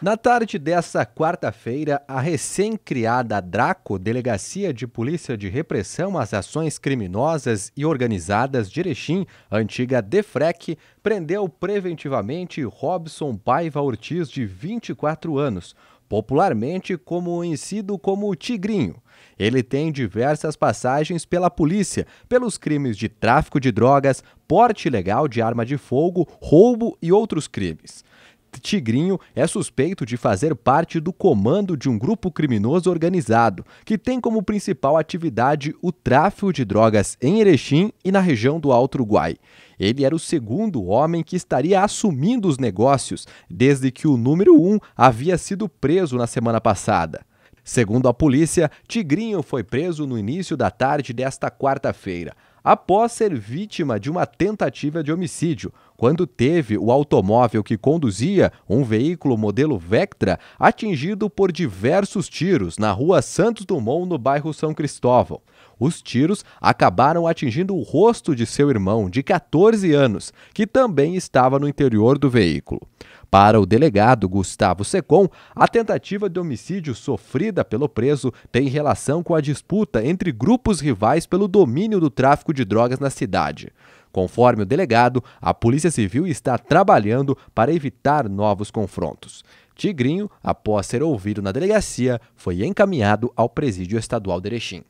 Na tarde dessa quarta-feira, a recém-criada DRACO, Delegacia de Polícia de Repressão às Ações Criminosas e Organizadas de Erechim, antiga DEFREC, prendeu preventivamente Robson Paiva Ortiz, de 24 anos, popularmente conhecido como Tigrinho. Ele tem diversas passagens pela polícia pelos crimes de tráfico de drogas, porte ilegal de arma de fogo, roubo e outros crimes. Tigrinho é suspeito de fazer parte do comando de um grupo criminoso organizado, que tem como principal atividade o tráfico de drogas em Erechim e na região do Alto Uruguai. Ele era o segundo homem que estaria assumindo os negócios, desde que o número um havia sido preso na semana passada. Segundo a polícia, Tigrinho foi preso no início da tarde desta quarta-feira após ser vítima de uma tentativa de homicídio, quando teve o automóvel que conduzia, um veículo modelo Vectra, atingido por diversos tiros na rua Santos Dumont, no bairro São Cristóvão. Os tiros acabaram atingindo o rosto de seu irmão, de 14 anos, que também estava no interior do veículo. Para o delegado Gustavo Secom, a tentativa de homicídio sofrida pelo preso tem relação com a disputa entre grupos rivais pelo domínio do tráfico tráfico de drogas na cidade. Conforme o delegado, a Polícia Civil está trabalhando para evitar novos confrontos. Tigrinho, após ser ouvido na delegacia, foi encaminhado ao Presídio Estadual de Erechim.